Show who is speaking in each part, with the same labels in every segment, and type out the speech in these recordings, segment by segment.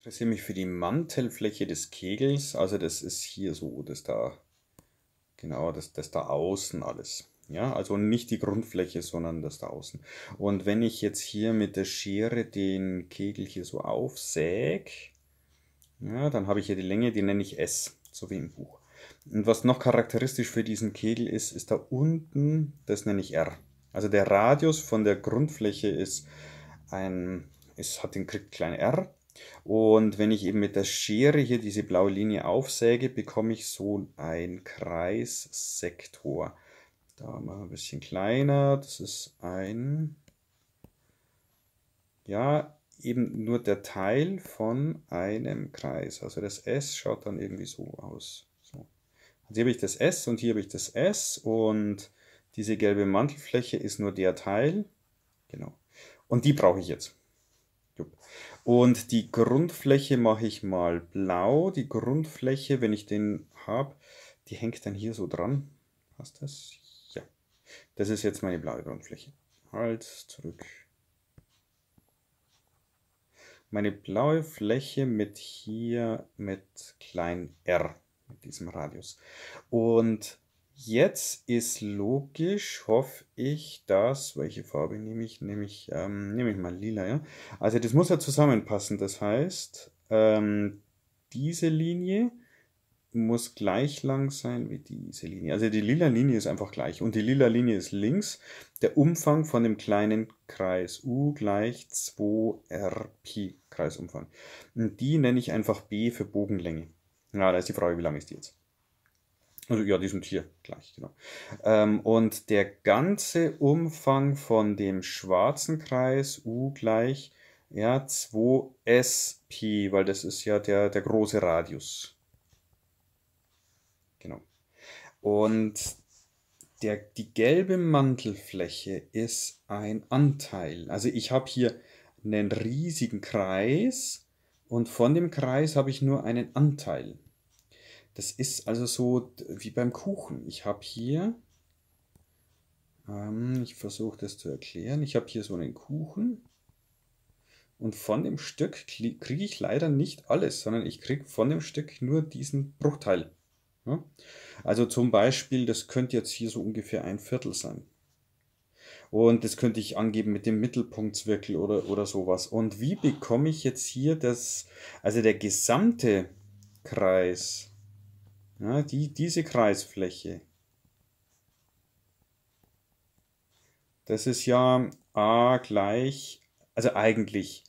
Speaker 1: interessiere mich für die Mantelfläche des Kegels. Also das ist hier so, dass da, genau, das, das da außen alles. Ja, also nicht die Grundfläche, sondern das da außen. Und wenn ich jetzt hier mit der Schere den Kegel hier so aufsäge, ja, dann habe ich hier die Länge, die nenne ich S, so wie im Buch. Und was noch charakteristisch für diesen Kegel ist, ist da unten, das nenne ich R. Also der Radius von der Grundfläche ist ein, es hat den kriegt klein R und wenn ich eben mit der Schere hier diese blaue Linie aufsäge, bekomme ich so einen Kreissektor. Da machen wir ein bisschen kleiner. Das ist ein, ja, eben nur der Teil von einem Kreis. Also das S schaut dann irgendwie so aus. So. Also hier habe ich das S und hier habe ich das S und diese gelbe Mantelfläche ist nur der Teil. Genau. Und die brauche ich jetzt. Jupp. Und die Grundfläche mache ich mal blau. Die Grundfläche, wenn ich den habe, die hängt dann hier so dran. Passt das? Ja. Das ist jetzt meine blaue Grundfläche. Halt, zurück. Meine blaue Fläche mit hier mit klein r, mit diesem Radius. Und Jetzt ist logisch, hoffe ich, dass, welche Farbe nehme ich? Nehme ich, ähm, nehme ich mal lila, ja? Also das muss ja zusammenpassen, das heißt, ähm, diese Linie muss gleich lang sein wie diese Linie. Also die lila Linie ist einfach gleich und die lila Linie ist links. Der Umfang von dem kleinen Kreis U gleich 2rp Kreisumfang. Und die nenne ich einfach B für Bogenlänge. Na, da ist die Frage, wie lang ist die jetzt? Also ja, diesem Tier gleich, genau. Ähm, und der ganze Umfang von dem schwarzen Kreis U gleich ja, 2sp, weil das ist ja der, der große Radius. Genau. Und der, die gelbe Mantelfläche ist ein Anteil. Also ich habe hier einen riesigen Kreis und von dem Kreis habe ich nur einen Anteil. Das ist also so wie beim Kuchen. Ich habe hier, ähm, ich versuche das zu erklären, ich habe hier so einen Kuchen und von dem Stück kriege ich leider nicht alles, sondern ich kriege von dem Stück nur diesen Bruchteil. Ja? Also zum Beispiel, das könnte jetzt hier so ungefähr ein Viertel sein. Und das könnte ich angeben mit dem Mittelpunktzwirkel oder, oder sowas. Und wie bekomme ich jetzt hier das, also der gesamte Kreis ja, die, diese Kreisfläche. Das ist ja a gleich, also eigentlich,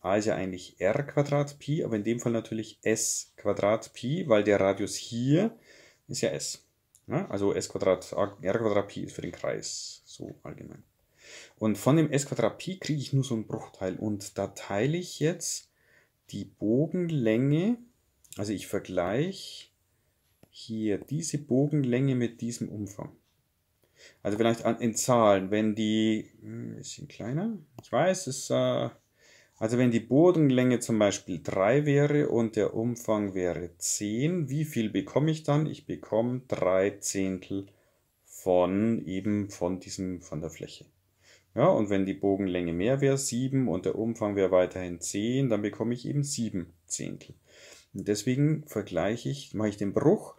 Speaker 1: a ist ja eigentlich r Quadrat Pi, aber in dem Fall natürlich s Quadrat Pi, weil der Radius hier ist ja s. Ja, also s Quadrat, r Quadrat Pi ist für den Kreis, so allgemein. Und von dem s Quadrat Pi kriege ich nur so einen Bruchteil und da teile ich jetzt die Bogenlänge, also ich vergleiche hier diese Bogenlänge mit diesem Umfang. Also vielleicht in Zahlen, wenn die, hm, ein bisschen kleiner, ich weiß, ist, äh, also wenn die Bogenlänge zum Beispiel 3 wäre und der Umfang wäre 10, wie viel bekomme ich dann? Ich bekomme 3 Zehntel von eben von diesem, von der Fläche. Ja, und wenn die Bogenlänge mehr wäre, 7 und der Umfang wäre weiterhin 10, dann bekomme ich eben 7 Zehntel. Und deswegen vergleiche ich, mache ich den Bruch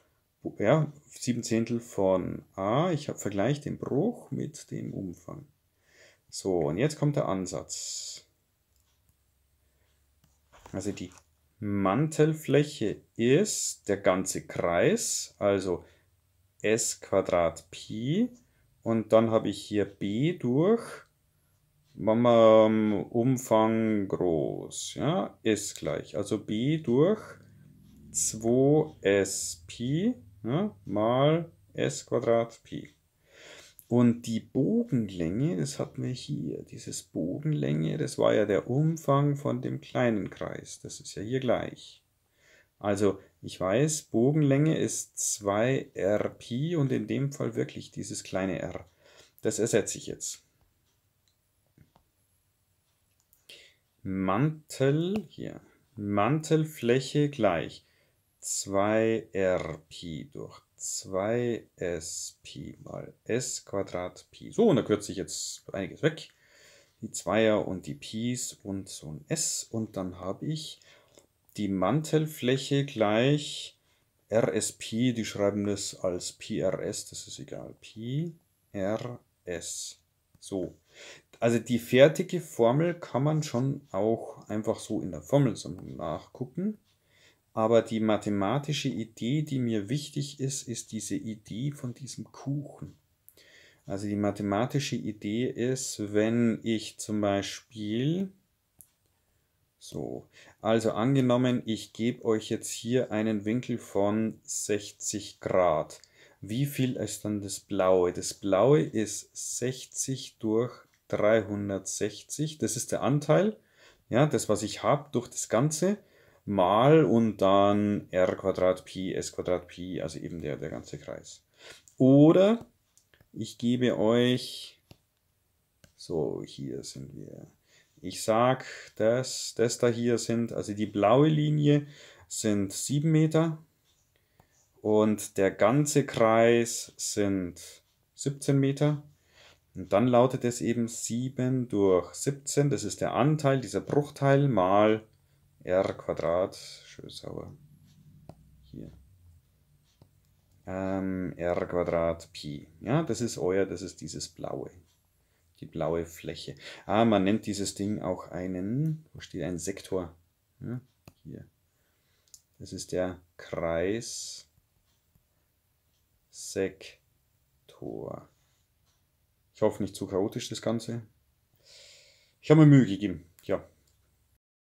Speaker 1: ja, 7 Zehntel von a. Ich habe vergleich den Bruch mit dem Umfang. So, und jetzt kommt der Ansatz. Also die Mantelfläche ist der ganze Kreis, also s Quadrat Pi. Und dann habe ich hier b durch Mama ähm, Umfang groß, ja, ist gleich. Also b durch 2s Pi ne, mal s Quadrat p. Und die Bogenlänge, das hatten wir hier, dieses Bogenlänge, das war ja der Umfang von dem kleinen Kreis. Das ist ja hier gleich. Also ich weiß, Bogenlänge ist 2rp und in dem Fall wirklich dieses kleine r. Das ersetze ich jetzt. Mantel, hier, Mantelfläche gleich. 2rp durch 2sp mal s Quadrat pi. So, und da kürze ich jetzt einiges weg. Die Zweier und die Pis und so ein s. Und dann habe ich die Mantelfläche gleich rsp, die schreiben das als prs, das ist egal, pi rs. So, also die fertige Formel kann man schon auch einfach so in der Formelsammlung nachgucken. Aber die mathematische Idee, die mir wichtig ist, ist diese Idee von diesem Kuchen. Also die mathematische Idee ist, wenn ich zum Beispiel, so, also angenommen, ich gebe euch jetzt hier einen Winkel von 60 Grad. Wie viel ist dann das Blaue? Das Blaue ist 60 durch 360, das ist der Anteil, ja, das was ich habe durch das Ganze mal und dann r Quadrat Pi, s Quadrat Pi, also eben der, der ganze Kreis. Oder ich gebe euch, so hier sind wir, ich sag, dass das da hier sind, also die blaue Linie sind 7 Meter und der ganze Kreis sind 17 Meter. Und dann lautet es eben 7 durch 17, das ist der Anteil, dieser Bruchteil mal r Quadrat, schön sauber. Hier. Ähm, r Quadrat Pi. Ja, das ist euer, das ist dieses blaue. Die blaue Fläche. Ah, man nennt dieses Ding auch einen, wo steht ein Sektor? Ja, hier. Das ist der Kreissektor. Ich hoffe nicht zu chaotisch das Ganze. Ich habe mir Mühe gegeben. Ja.